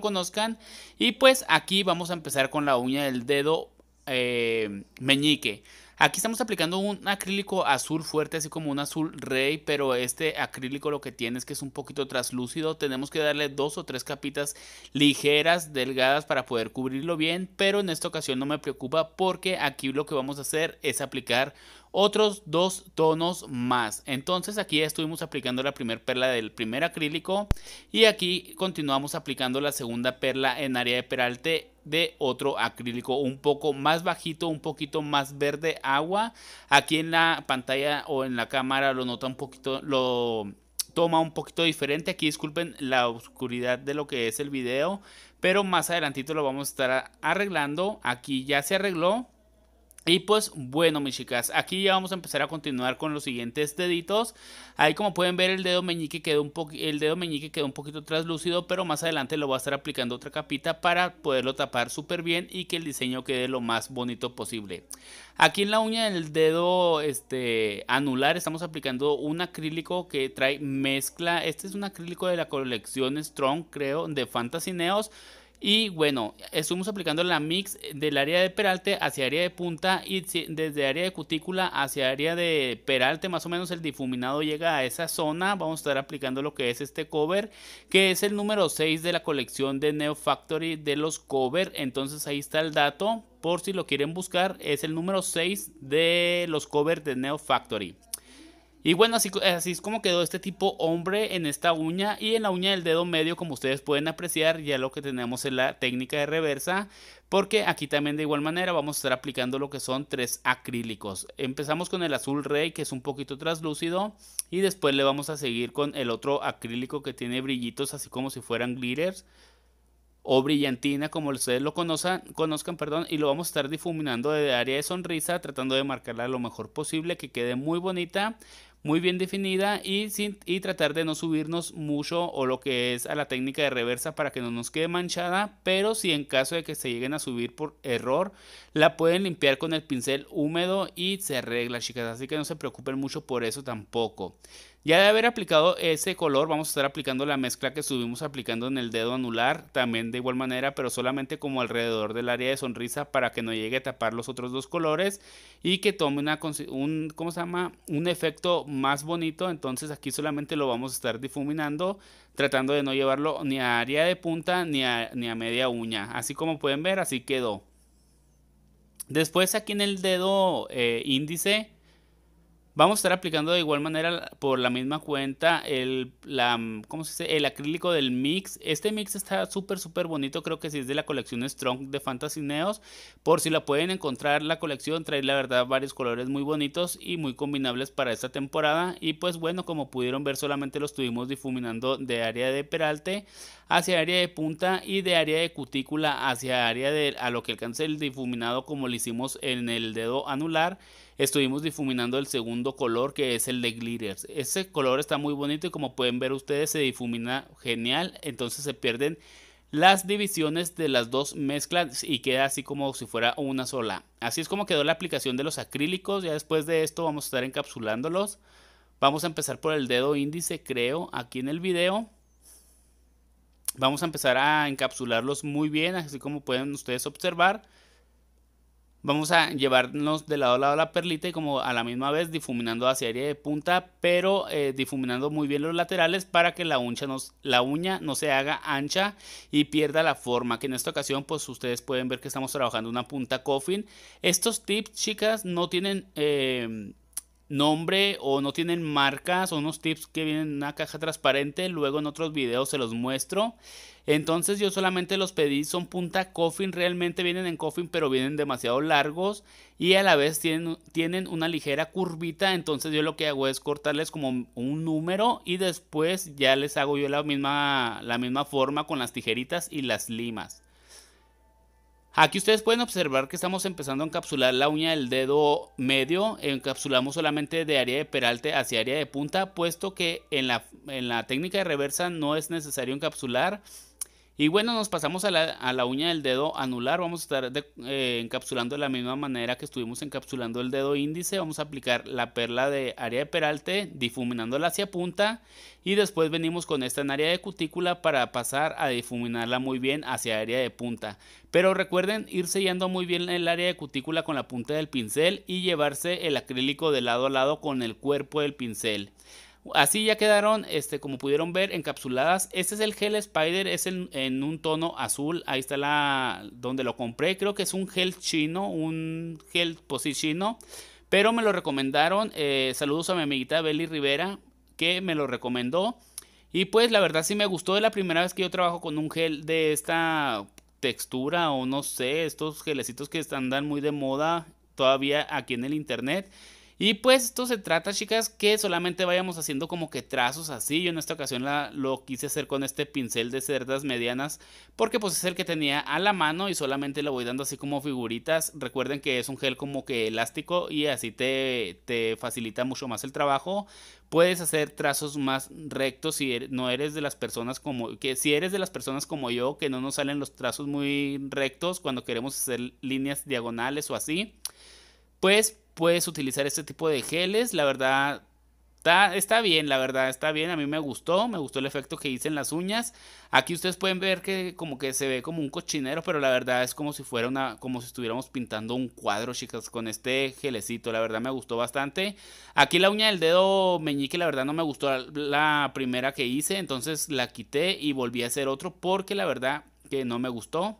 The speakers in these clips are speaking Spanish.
conozcan. Y pues aquí vamos a empezar con la uña del dedo eh, meñique. Aquí estamos aplicando un acrílico azul fuerte, así como un azul rey, pero este acrílico lo que tiene es que es un poquito traslúcido. Tenemos que darle dos o tres capitas ligeras, delgadas para poder cubrirlo bien, pero en esta ocasión no me preocupa porque aquí lo que vamos a hacer es aplicar otros dos tonos más. Entonces aquí estuvimos aplicando la primera perla del primer acrílico y aquí continuamos aplicando la segunda perla en área de peralte de otro acrílico un poco más bajito, un poquito más verde agua. Aquí en la pantalla o en la cámara lo nota un poquito, lo toma un poquito diferente. Aquí disculpen la oscuridad de lo que es el video, pero más adelantito lo vamos a estar arreglando. Aquí ya se arregló. Y pues bueno, mis chicas, aquí ya vamos a empezar a continuar con los siguientes deditos. Ahí como pueden ver el dedo meñique quedó un el dedo meñique un poquito traslúcido, pero más adelante lo voy a estar aplicando otra capita para poderlo tapar súper bien y que el diseño quede lo más bonito posible. Aquí en la uña del dedo este, anular estamos aplicando un acrílico que trae mezcla. Este es un acrílico de la colección Strong, creo, de Fantasy Neos. Y bueno, estuvimos aplicando la mix del área de peralte hacia área de punta y desde área de cutícula hacia área de peralte, más o menos el difuminado llega a esa zona. Vamos a estar aplicando lo que es este cover, que es el número 6 de la colección de Neo Factory de los cover. Entonces ahí está el dato, por si lo quieren buscar, es el número 6 de los covers de Neo Factory. Y bueno, así, así, es como quedó este tipo hombre en esta uña y en la uña del dedo medio, como ustedes pueden apreciar, ya lo que tenemos en la técnica de reversa, porque aquí también de igual manera vamos a estar aplicando lo que son tres acrílicos. Empezamos con el azul rey, que es un poquito translúcido, y después le vamos a seguir con el otro acrílico que tiene brillitos, así como si fueran glitters o brillantina, como ustedes lo conozcan, conozcan perdón, y lo vamos a estar difuminando de área de sonrisa, tratando de marcarla lo mejor posible, que quede muy bonita, muy bien definida y, sin, y tratar de no subirnos mucho o lo que es a la técnica de reversa para que no nos quede manchada, pero si en caso de que se lleguen a subir por error, la pueden limpiar con el pincel húmedo y se arregla, chicas, así que no se preocupen mucho por eso tampoco. Ya de haber aplicado ese color, vamos a estar aplicando la mezcla que estuvimos aplicando en el dedo anular, también de igual manera, pero solamente como alrededor del área de sonrisa para que no llegue a tapar los otros dos colores y que tome una, un, se llama? un efecto más bonito. Entonces aquí solamente lo vamos a estar difuminando, tratando de no llevarlo ni a área de punta ni a, media uña. Así como pueden ver, así quedó. Después aquí en el dedo eh, índice Vamos a estar aplicando de igual manera por la misma cuenta el, la, el acrílico del mix. Este mix está súper, súper bonito. Creo que sí es de la colección Strong de Fantasy Neos. Por si la pueden encontrar, la colección trae la verdad varios colores muy bonitos y muy combinables para esta temporada. Y pues bueno, como pudieron ver, solamente lo estuvimos difuminando de área de peralte hacia área de punta y de área de cutícula hacia área de a lo que alcance el difuminado como lo hicimos en el dedo anular estuvimos difuminando el segundo color que es el de glitters. Ese color está muy bonito y como pueden ver ustedes se difumina genial, entonces se pierden las divisiones de las dos mezclas y queda así como si fuera una sola. Así es como quedó la aplicación de los acrílicos, ya después de esto vamos a estar encapsulándolos. Vamos a empezar por el dedo índice, creo, aquí en el video. Vamos a empezar a encapsularlos muy bien, así como pueden ustedes observar. Vamos a llevarnos de lado a lado la perlita y como a la misma vez difuminando hacia área de punta, pero eh, difuminando muy bien los laterales para que la, nos, la uña no se haga ancha y pierda la forma, que en esta ocasión pues ustedes pueden ver que estamos trabajando una punta coffin. Estos tips chicas no tienen... Eh, nombre o no tienen marcas o unos tips que vienen en una caja transparente. Luego en otros videos se los muestro. Entonces yo solamente los pedí, son punta coffin, realmente vienen en coffin pero vienen demasiado largos y a la vez tienen, tienen una ligera curvita, entonces yo lo que hago es cortarles como un número y después ya les hago yo la misma, la misma forma con las tijeritas y las limas. Aquí ustedes pueden observar que estamos empezando a encapsular la uña del dedo medio, encapsulamos solamente de área de peralte hacia área de punta, puesto que en la, en la técnica de reversa no es necesario encapsular, y bueno, nos pasamos a la, uña del dedo anular. Vamos a estar eh, encapsulando de la misma manera que estuvimos encapsulando el dedo índice. Vamos a aplicar la perla de área de peralte, difuminándola hacia punta. Y después venimos con esta en área de cutícula para pasar a difuminarla muy bien hacia área de punta. Pero recuerden ir sellando muy bien el área de cutícula con la punta del pincel y llevarse el acrílico de lado a lado con el cuerpo del pincel. Así ya quedaron, este, como pudieron ver, encapsuladas. Este es el Gel Spider, es en, un tono azul. Ahí está la donde lo compré. Creo que es un gel chino, un gel pues sí, chino. Pero me lo recomendaron. Eh, saludos a mi amiguita Beli Rivera, que me lo recomendó. Y pues la verdad sí me gustó. Es la primera vez que yo trabajo con un gel de esta textura o no sé, estos gelecitos que andan muy de moda todavía aquí en el internet. Y pues esto se trata, chicas, que solamente vayamos haciendo como que trazos así. Yo en esta ocasión la, lo quise hacer con este pincel de cerdas medianas porque pues es el que tenía a la mano y solamente le voy dando así como figuritas. Recuerden que es un gel como que elástico y así te, te facilita mucho más el trabajo. Puedes hacer trazos más rectos si er, no eres de las personas como que si eres de las personas como yo que no nos salen los trazos muy rectos cuando queremos hacer líneas diagonales o así pues puedes utilizar este tipo de geles. La verdad, Está, bien, la verdad, está bien. A mí me gustó, me gustó el efecto que hice en las uñas. Aquí ustedes pueden ver que como que se ve como un cochinero, pero la verdad es como si fuera una, como si estuviéramos pintando un cuadro, chicas, con este gelecito. La verdad me gustó bastante. Aquí la uña del dedo meñique, la verdad no me gustó la primera que hice, entonces la quité y volví a hacer otro porque la verdad que no me gustó.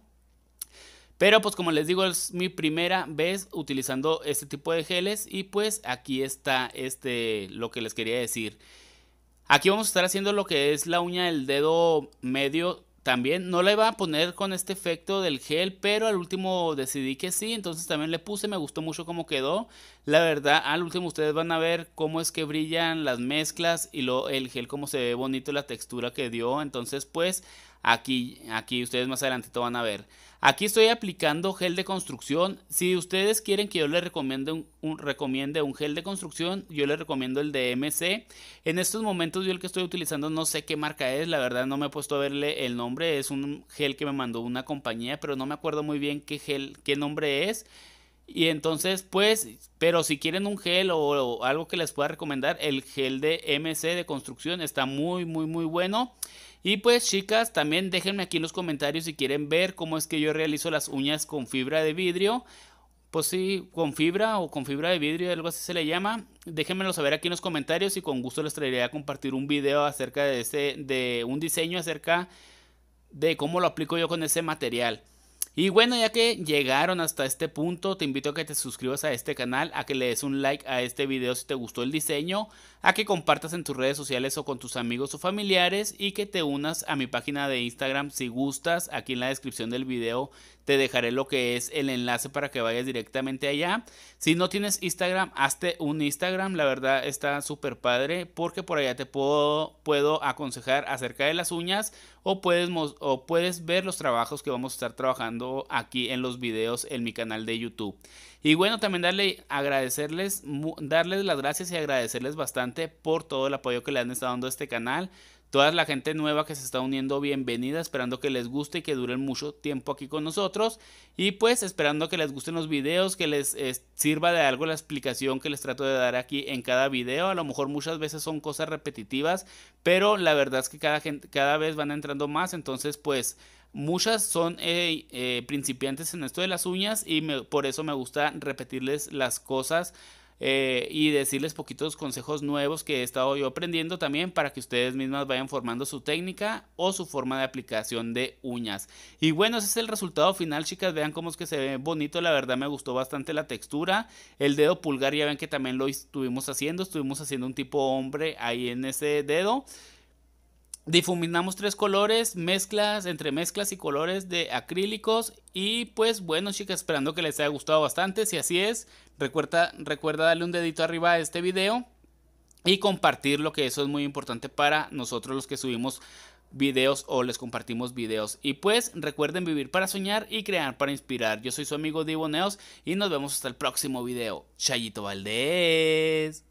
Pero pues como les digo, es mi primera vez utilizando este tipo de geles y pues aquí está este lo que les quería decir. Aquí vamos a estar haciendo lo que es la uña del dedo medio también. No le iba a poner con este efecto del gel, pero al último decidí que sí, entonces también le puse, me gustó mucho cómo quedó. La verdad, al último ustedes van a ver cómo es que brillan las mezclas y lo, el gel, cómo se ve bonito la textura que dio. Entonces pues Aquí, aquí ustedes más adelantito van a ver. Aquí estoy aplicando gel de construcción. Si ustedes quieren que yo les recomiende un, recomiende un gel de construcción, yo les recomiendo el de MC. En estos momentos yo el que estoy utilizando no sé qué marca es, la verdad no me he puesto a verle el nombre. Es un gel que me mandó una compañía, pero no me acuerdo muy bien qué gel, qué nombre es. Y entonces, pues, pero si quieren un gel o, o algo que les pueda recomendar, el gel de MC de construcción está muy, muy, muy bueno. Y pues chicas, también déjenme aquí en los comentarios si quieren ver cómo es que yo realizo las uñas con fibra de vidrio. Pues sí, con fibra o con fibra de vidrio, algo así se le llama. Déjenmelo saber aquí en los comentarios y con gusto les traeré a compartir un video acerca de ese, de un diseño acerca de cómo lo aplico yo con ese material. Y bueno, ya que llegaron hasta este punto, te invito a que te suscribas a este canal, a que le des un like a este video si te gustó el diseño, a que compartas en tus redes sociales o con tus amigos o familiares y que te unas a mi página de Instagram si gustas. Aquí en la descripción del video te dejaré lo que es el enlace para que vayas directamente allá. Si no tienes Instagram, hazte un Instagram. La verdad está súper padre porque por allá te puedo, puedo aconsejar acerca de las uñas o puedes, o puedes ver los trabajos que vamos a estar trabajando aquí en los videos en mi canal de YouTube. Y bueno, también darle, agradecerles, darles las gracias y agradecerles bastante por todo el apoyo que le han estado dando a este canal. Toda la gente nueva que se está uniendo, bienvenida, esperando que les guste y que duren mucho tiempo aquí con nosotros. Y pues esperando que les gusten los videos, que les eh, sirva de algo la explicación que les trato de dar aquí en cada video. A lo mejor muchas veces son cosas repetitivas, pero la verdad es que cada vez van entrando más. Entonces pues Muchas son eh, principiantes en esto de las uñas y por eso me gusta repetirles las cosas eh, y decirles poquitos consejos nuevos que he estado yo aprendiendo también para que ustedes mismas vayan formando su técnica o su forma de aplicación de uñas. Y bueno, ese es el resultado final, chicas. Vean cómo es que se ve bonito. La verdad me gustó bastante la textura. El dedo pulgar, ya ven que también lo estuvimos haciendo. Estuvimos haciendo un tipo hombre ahí en ese dedo difuminamos tres colores, mezclas, entre mezclas y colores de acrílicos. Y pues bueno, chicas, esperando que les haya gustado bastante. Si así es, recuerda, recuerda darle un dedito arriba a este video y compartirlo, que eso es muy importante para nosotros los que subimos videos o les compartimos videos. Y pues recuerden vivir para soñar y crear para inspirar. Yo soy su amigo Divo Neos y nos vemos hasta el próximo video. Chayito Valdés.